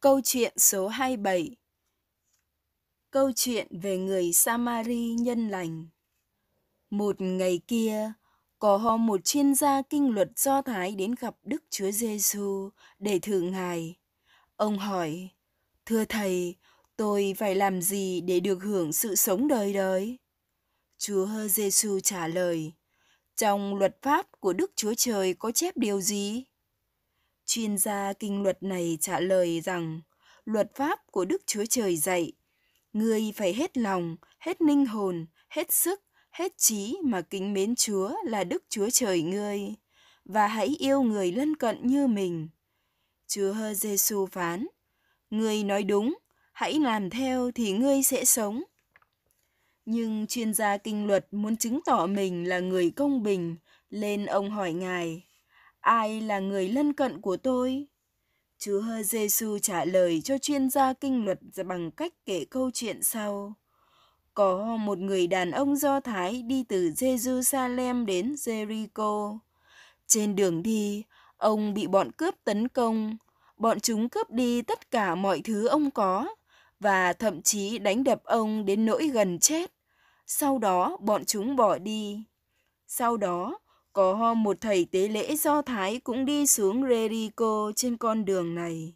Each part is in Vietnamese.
Câu chuyện số 27 Câu chuyện về người Samari nhân lành Một ngày kia, có hôm một chuyên gia kinh luật Do Thái đến gặp Đức Chúa Giêsu để thử Ngài. Ông hỏi, Thưa Thầy, tôi phải làm gì để được hưởng sự sống đời đời? Chúa Giêsu trả lời, Trong luật pháp của Đức Chúa Trời có chép điều gì? Chuyên gia kinh luật này trả lời rằng luật pháp của Đức Chúa Trời dạy, người phải hết lòng, hết linh hồn, hết sức, hết trí mà kính mến Chúa là Đức Chúa Trời ngươi và hãy yêu người lân cận như mình. Chúa Giêsu phán, người nói đúng, hãy làm theo thì ngươi sẽ sống. Nhưng chuyên gia kinh luật muốn chứng tỏ mình là người công bình, nên ông hỏi ngài, ai là người lân cận của tôi? Chúa Hơ Giêsu trả lời cho chuyên gia kinh luật bằng cách kể câu chuyện sau. Có một người đàn ông Do Thái đi từ Jerusalem đến Jericho. Trên đường đi, ông bị bọn cướp tấn công. Bọn chúng cướp đi tất cả mọi thứ ông có và thậm chí đánh đập ông đến nỗi gần chết. Sau đó, bọn chúng bỏ đi. Sau đó, có một thầy tế lễ Do Thái cũng đi xuống Rerico trên con đường này.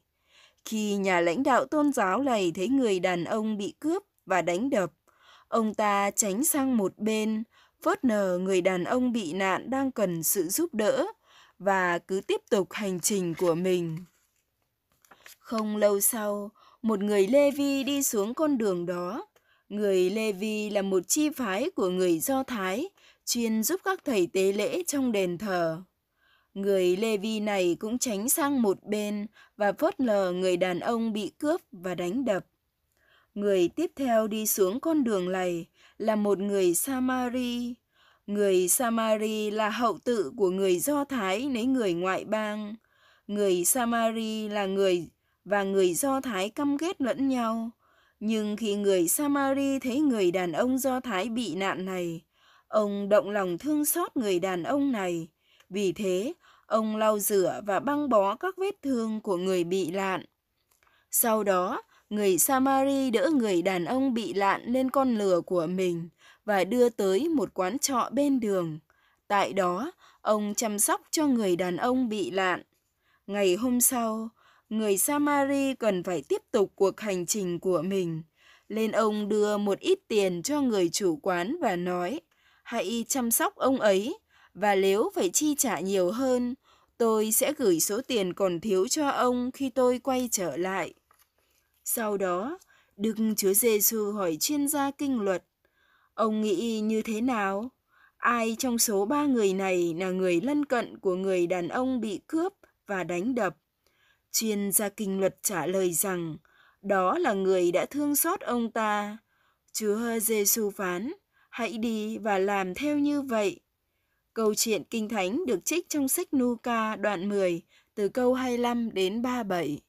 Khi nhà lãnh đạo tôn giáo này thấy người đàn ông bị cướp và đánh đập, ông ta tránh sang một bên, phớt nờ người đàn ông bị nạn đang cần sự giúp đỡ và cứ tiếp tục hành trình của mình. Không lâu sau, một người Lê Vi đi xuống con đường đó. Người Lê Vi là một chi phái của người Do Thái chuyên giúp các thầy tế lễ trong đền thờ. Người Lê Vi này cũng tránh sang một bên và phớt lờ người đàn ông bị cướp và đánh đập. Người tiếp theo đi xuống con đường này là một người Samari. Người Samari là hậu tự của người Do Thái lấy người ngoại bang. Người Samari là người và người Do Thái căm ghét lẫn nhau. Nhưng khi người Samari thấy người đàn ông Do Thái bị nạn này, Ông động lòng thương xót người đàn ông này. Vì thế, ông lau rửa và băng bó các vết thương của người bị lạn. Sau đó, người Samari đỡ người đàn ông bị lạn lên con lừa của mình và đưa tới một quán trọ bên đường. Tại đó, ông chăm sóc cho người đàn ông bị lạn. Ngày hôm sau, người Samari cần phải tiếp tục cuộc hành trình của mình. Lên ông đưa một ít tiền cho người chủ quán và nói – hãy chăm sóc ông ấy và nếu phải chi trả nhiều hơn, tôi sẽ gửi số tiền còn thiếu cho ông khi tôi quay trở lại. Sau đó, Đức Chúa Giêsu hỏi chuyên gia kinh luật, ông nghĩ như thế nào? Ai trong số ba người này là người lân cận của người đàn ông bị cướp và đánh đập? Chuyên gia kinh luật trả lời rằng, đó là người đã thương xót ông ta. Chúa Giêsu phán, Hãy đi và làm theo như vậy. Câu chuyện Kinh Thánh được trích trong sách Nuca đoạn 10 từ câu 25 đến 37.